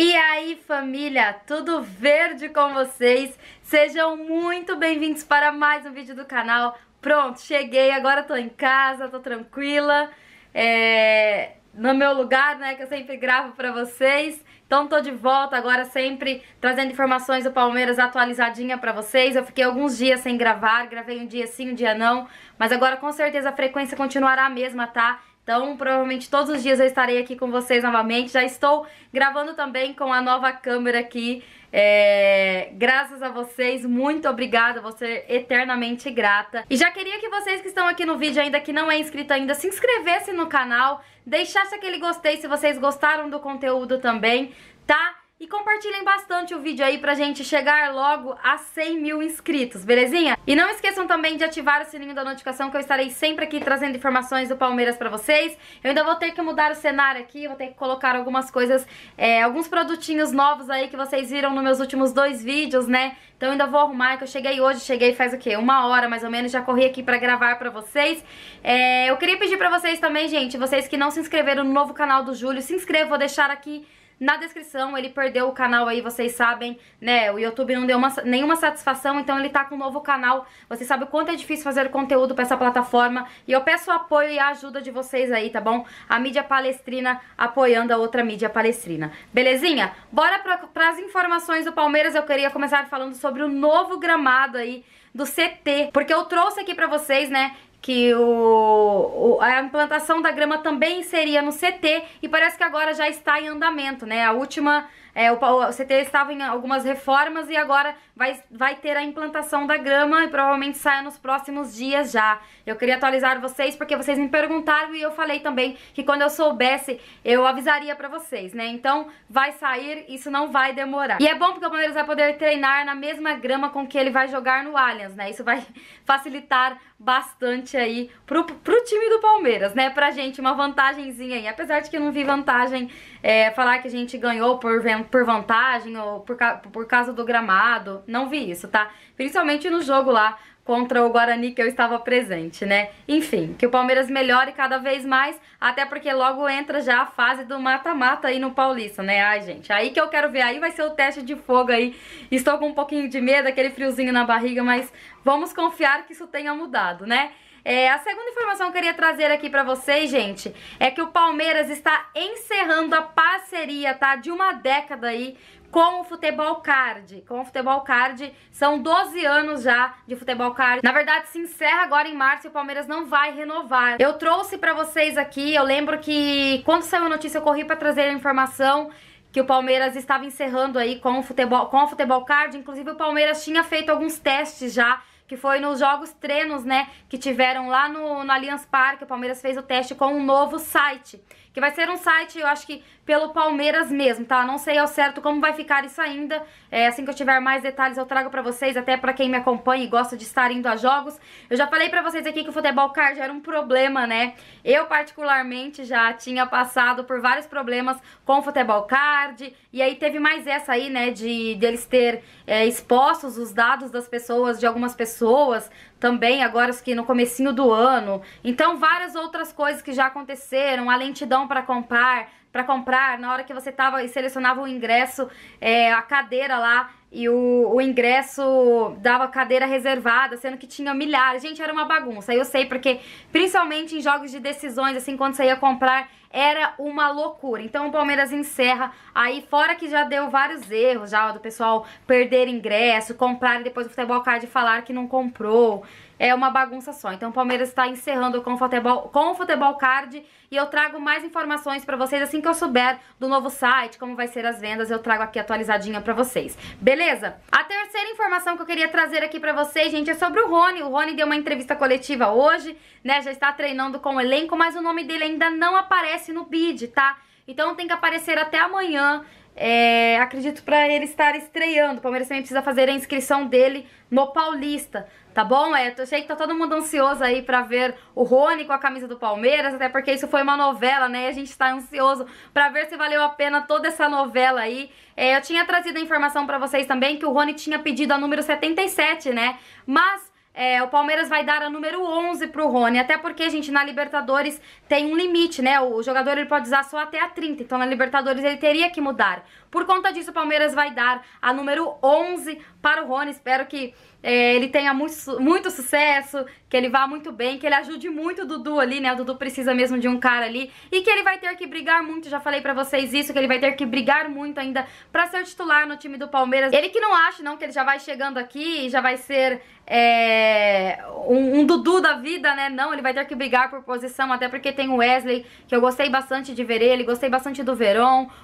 E aí, família, tudo verde com vocês? Sejam muito bem-vindos para mais um vídeo do canal. Pronto, cheguei, agora tô em casa, tô tranquila, é... no meu lugar, né, que eu sempre gravo pra vocês. Então tô de volta agora sempre trazendo informações do Palmeiras atualizadinha pra vocês. Eu fiquei alguns dias sem gravar, gravei um dia sim, um dia não, mas agora com certeza a frequência continuará a mesma, tá? Então, provavelmente todos os dias eu estarei aqui com vocês novamente. Já estou gravando também com a nova câmera aqui. É... Graças a vocês, muito obrigada, você eternamente grata. E já queria que vocês que estão aqui no vídeo ainda, que não é inscrito ainda, se inscrevessem no canal, deixasse aquele gostei se vocês gostaram do conteúdo também, tá? E compartilhem bastante o vídeo aí pra gente chegar logo a 100 mil inscritos, belezinha? E não esqueçam também de ativar o sininho da notificação que eu estarei sempre aqui trazendo informações do Palmeiras pra vocês. Eu ainda vou ter que mudar o cenário aqui, vou ter que colocar algumas coisas, é, alguns produtinhos novos aí que vocês viram nos meus últimos dois vídeos, né? Então ainda vou arrumar, que eu cheguei hoje, cheguei faz o quê? Uma hora mais ou menos, já corri aqui pra gravar pra vocês. É, eu queria pedir pra vocês também, gente, vocês que não se inscreveram no novo canal do Júlio, se inscrevam, vou deixar aqui na descrição, ele perdeu o canal aí, vocês sabem, né, o YouTube não deu uma, nenhuma satisfação, então ele tá com um novo canal, vocês sabem o quanto é difícil fazer conteúdo pra essa plataforma, e eu peço o apoio e a ajuda de vocês aí, tá bom? A mídia palestrina apoiando a outra mídia palestrina, belezinha? Bora pra, pras informações do Palmeiras, eu queria começar falando sobre o novo gramado aí do CT, porque eu trouxe aqui pra vocês, né, que o, o, a implantação da grama também seria no CT e parece que agora já está em andamento, né? A última, é, o, o CT estava em algumas reformas e agora vai, vai ter a implantação da grama e provavelmente saia nos próximos dias já. Eu queria atualizar vocês porque vocês me perguntaram e eu falei também que quando eu soubesse eu avisaria pra vocês, né? Então vai sair, isso não vai demorar. E é bom porque o Palmeiras vai poder treinar na mesma grama com que ele vai jogar no Allianz, né? Isso vai facilitar bastante aí pro, pro time do Palmeiras, né? Pra gente, uma vantagenzinha aí. Apesar de que eu não vi vantagem é, falar que a gente ganhou por, por vantagem ou por, por causa do gramado. Não vi isso, tá? Principalmente no jogo lá contra o Guarani que eu estava presente, né? Enfim, que o Palmeiras melhore cada vez mais, até porque logo entra já a fase do mata-mata aí no Paulista, né? Ai, gente, aí que eu quero ver, aí vai ser o teste de fogo aí. Estou com um pouquinho de medo, aquele friozinho na barriga, mas vamos confiar que isso tenha mudado, né? É, a segunda informação que eu queria trazer aqui pra vocês, gente, é que o Palmeiras está encerrando a parceria, tá? De uma década aí com o Futebol Card. Com o Futebol Card, são 12 anos já de Futebol Card. Na verdade, se encerra agora em março e o Palmeiras não vai renovar. Eu trouxe para vocês aqui, eu lembro que quando saiu a notícia eu corri para trazer a informação que o Palmeiras estava encerrando aí com o futebol com o Futebol Card, inclusive o Palmeiras tinha feito alguns testes já que foi nos jogos treinos, né, que tiveram lá no, no Allianz Parque, o Palmeiras fez o teste com um novo site que vai ser um site, eu acho que pelo Palmeiras mesmo, tá? Não sei ao certo como vai ficar isso ainda, é, assim que eu tiver mais detalhes eu trago pra vocês, até pra quem me acompanha e gosta de estar indo a jogos. Eu já falei pra vocês aqui que o futebol card era um problema, né? Eu particularmente já tinha passado por vários problemas com o futebol card, e aí teve mais essa aí, né, de deles de ter é, expostos os dados das pessoas, de algumas pessoas, também agora que no comecinho do ano. Então várias outras coisas que já aconteceram, a lentidão para comprar, para comprar, na hora que você tava e selecionava o ingresso, é, a cadeira lá e o, o, ingresso dava cadeira reservada, sendo que tinha milhares. Gente, era uma bagunça. Eu sei porque, principalmente em jogos de decisões, assim, quando você ia comprar, era uma loucura. Então o Palmeiras encerra aí, fora que já deu vários erros já do pessoal perder ingresso, comprar e depois o futebol card falar que não comprou é uma bagunça só. Então o Palmeiras está encerrando com o futebol, com o futebol card e eu trago mais informações para vocês assim que eu souber do novo site, como vai ser as vendas, eu trago aqui atualizadinha para vocês. Beleza? A terceira informação que eu queria trazer aqui para vocês, gente, é sobre o Rony. O Rony deu uma entrevista coletiva hoje, né? Já está treinando com o elenco, mas o nome dele ainda não aparece no bid, tá? Então tem que aparecer até amanhã é, acredito para ele estar estreando. O Palmeiras também precisa fazer a inscrição dele no Paulista, tá bom? É, eu achei que tá todo mundo ansioso aí para ver o Rony com a camisa do Palmeiras, até porque isso foi uma novela, né? E a gente tá ansioso para ver se valeu a pena toda essa novela aí. É, eu tinha trazido a informação para vocês também que o Rony tinha pedido a número 77, né? Mas é, o Palmeiras vai dar a número 11 pro Rony, até porque, gente, na Libertadores tem um limite, né? O jogador ele pode usar só até a 30, então na Libertadores ele teria que mudar. Por conta disso, o Palmeiras vai dar a número 11 para o Rony. Espero que é, ele tenha muito, muito sucesso, que ele vá muito bem, que ele ajude muito o Dudu ali, né? O Dudu precisa mesmo de um cara ali. E que ele vai ter que brigar muito, já falei pra vocês isso, que ele vai ter que brigar muito ainda pra ser titular no time do Palmeiras. Ele que não acha, não, que ele já vai chegando aqui e já vai ser é, um, um, Dudu da vida, né? Não, ele vai ter que brigar por posição, até porque tem o Wesley, que eu gostei bastante de ver ele, gostei bastante do Verão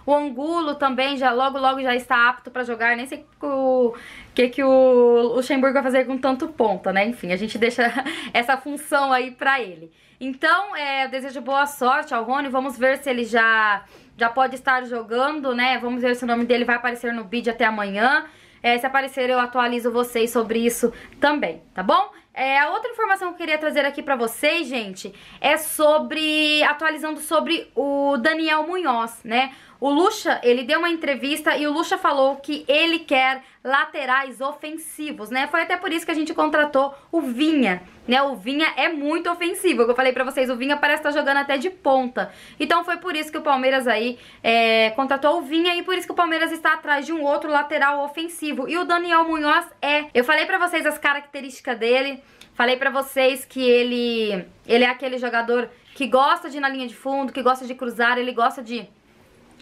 o Angulo também já logo, logo já está apto para jogar. Nem sei o que, que o Luxemburgo vai fazer com tanto ponta, né? Enfim, a gente deixa essa função aí para ele. Então, é, eu desejo boa sorte ao Rony. Vamos ver se ele já, já pode estar jogando, né? Vamos ver se o nome dele vai aparecer no vídeo até amanhã. É, se aparecer, eu atualizo vocês sobre isso também, tá bom? É, a outra informação que eu queria trazer aqui pra vocês, gente, é sobre, atualizando sobre o Daniel Munhoz, né? O Lucha, ele deu uma entrevista e o Lucha falou que ele quer laterais ofensivos, né? Foi até por isso que a gente contratou o Vinha, né? O Vinha é muito ofensivo, eu falei pra vocês, o Vinha parece estar tá jogando até de ponta. Então foi por isso que o Palmeiras aí é, contratou o Vinha e por isso que o Palmeiras está atrás de um outro lateral ofensivo. E o Daniel Munhoz é. Eu falei pra vocês as características dele, Falei para vocês que ele, ele é aquele jogador que gosta de ir na linha de fundo, que gosta de cruzar, ele gosta de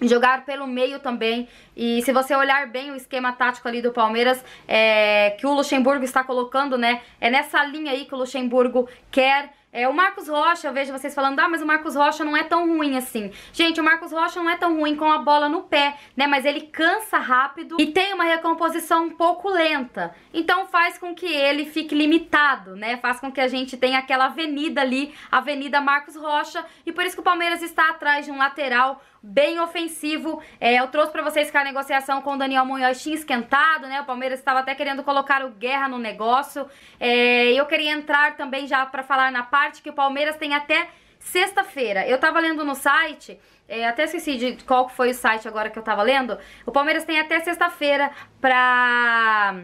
jogar pelo meio também. E se você olhar bem o esquema tático ali do Palmeiras, é, que o Luxemburgo está colocando, né? É nessa linha aí que o Luxemburgo quer é, o Marcos Rocha, eu vejo vocês falando, ah, mas o Marcos Rocha não é tão ruim assim. Gente, o Marcos Rocha não é tão ruim com a bola no pé, né? Mas ele cansa rápido e tem uma recomposição um pouco lenta. Então faz com que ele fique limitado, né? Faz com que a gente tenha aquela avenida ali, Avenida Marcos Rocha. E por isso que o Palmeiras está atrás de um lateral bem ofensivo. É, eu trouxe para vocês que a negociação com o Daniel Munhoz tinha esquentado, né? O Palmeiras estava até querendo colocar o Guerra no negócio. É, eu queria entrar também já para falar na parte que o Palmeiras tem até sexta-feira. Eu tava lendo no site, é, até esqueci de qual foi o site agora que eu tava lendo. O Palmeiras tem até sexta-feira pra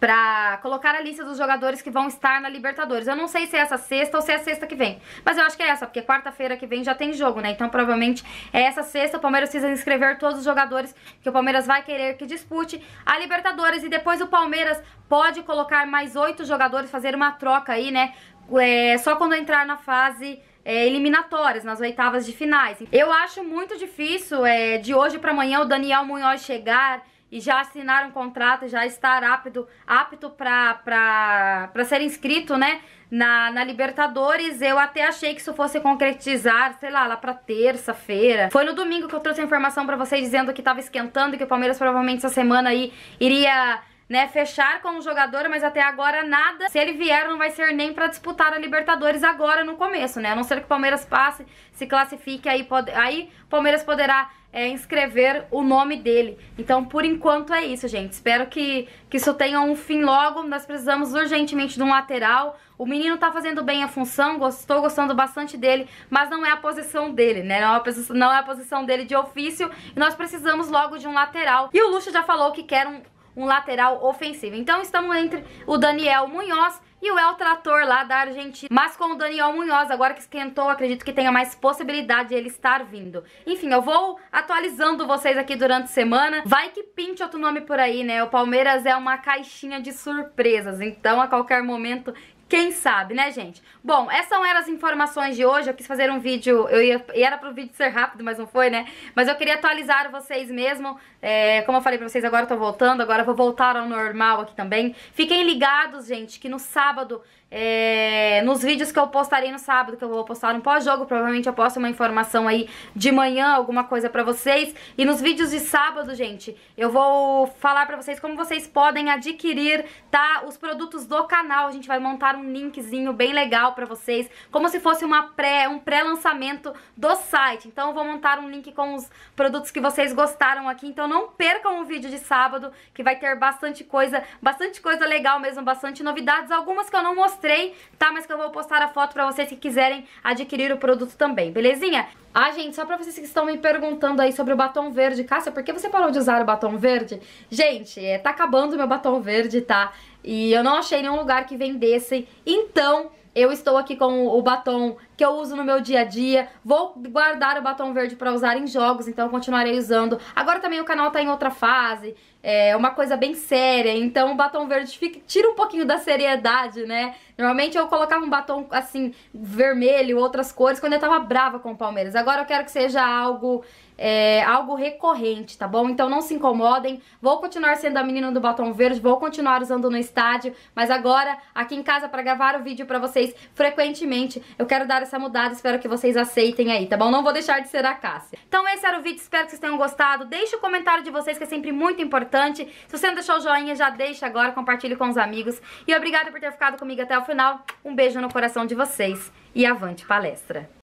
pra colocar a lista dos jogadores que vão estar na Libertadores. Eu não sei se é essa sexta ou se é a sexta que vem, mas eu acho que é essa, porque quarta-feira que vem já tem jogo, né? Então provavelmente é essa sexta, o Palmeiras precisa inscrever todos os jogadores que o Palmeiras vai querer que dispute a Libertadores. E depois o Palmeiras pode colocar mais oito jogadores, fazer uma troca aí, né? É, só quando entrar na fase é, eliminatórias, nas oitavas de finais. Eu acho muito difícil é, de hoje para amanhã o Daniel Munhoz chegar e já assinaram um contrato, já estar apto, apto para ser inscrito, né? Na, na Libertadores, eu até achei que isso fosse concretizar, sei lá, lá pra terça-feira. Foi no domingo que eu trouxe a informação para vocês dizendo que tava esquentando e que o Palmeiras provavelmente essa semana aí iria né, fechar com o jogador, mas até agora nada. Se ele vier, não vai ser nem para disputar a Libertadores agora no começo, né? A não ser que o Palmeiras passe, se classifique, aí pode, aí Palmeiras poderá é, inscrever o nome dele. Então, por enquanto é isso, gente. Espero que, que isso tenha um fim logo. Nós precisamos urgentemente de um lateral. O menino tá fazendo bem a função, estou gostando bastante dele, mas não é a posição dele, né? Não é a posição, não é a posição dele de ofício. E nós precisamos logo de um lateral. E o Luxo já falou que quer um um lateral ofensivo. Então estamos entre o Daniel Munhoz e o El Trator lá da Argentina. Mas com o Daniel Munhoz, agora que esquentou, acredito que tenha mais possibilidade de ele estar vindo. Enfim, eu vou atualizando vocês aqui durante a semana. Vai que pinte outro nome por aí, né? O Palmeiras é uma caixinha de surpresas, então a qualquer momento quem sabe, né, gente? Bom, essas eram as informações de hoje. Eu quis fazer um vídeo, eu ia, era pro vídeo ser rápido, mas não foi, né? Mas eu queria atualizar vocês mesmo. É, como eu falei pra vocês, agora eu tô voltando, agora eu vou voltar ao normal aqui também. Fiquem ligados, gente, que no sábado é, nos vídeos que eu postarei no sábado, que eu vou postar no pós-jogo, provavelmente eu posto uma informação aí de manhã, alguma coisa pra vocês. E nos vídeos de sábado, gente, eu vou falar pra vocês como vocês podem adquirir, tá? Os produtos do canal. A gente vai montar um linkzinho bem legal pra vocês, como se fosse uma pré, um pré-lançamento do site. Então eu vou montar um link com os produtos que vocês gostaram aqui. Então não percam o vídeo de sábado, que vai ter bastante coisa, bastante coisa legal mesmo, bastante novidades. Algumas que eu não mostrei mostrei, tá? Mas que eu vou postar a foto pra vocês que quiserem adquirir o produto também, belezinha? Ah, gente, só pra vocês que estão me perguntando aí sobre o batom verde, Cássia, por que você parou de usar o batom verde? Gente, é, tá acabando o meu batom verde, tá? E eu não achei nenhum lugar que vendesse, então... Eu estou aqui com o batom que eu uso no meu dia a dia. Vou guardar o batom verde pra usar em jogos, então continuarei usando. Agora também o canal tá em outra fase, é uma coisa bem séria, então o batom verde fica, tira um pouquinho da seriedade, né? Normalmente eu colocava um batom, assim, vermelho, outras cores, quando eu tava brava com o Palmeiras. Agora eu quero que seja algo, é, algo recorrente, tá bom? Então não se incomodem, vou continuar sendo a menina do batom verde, vou continuar usando no estádio, mas agora, aqui em casa, pra gravar o vídeo pra vocês frequentemente, eu quero dar essa mudada, espero que vocês aceitem aí, tá bom? Não vou deixar de ser a Cássia. Então esse era o vídeo, espero que vocês tenham gostado. Deixe o comentário de vocês, que é sempre muito importante. Se você não deixou o joinha, já deixa agora, compartilhe com os amigos. E obrigada por ter ficado comigo até o final. Um beijo no coração de vocês e avante palestra!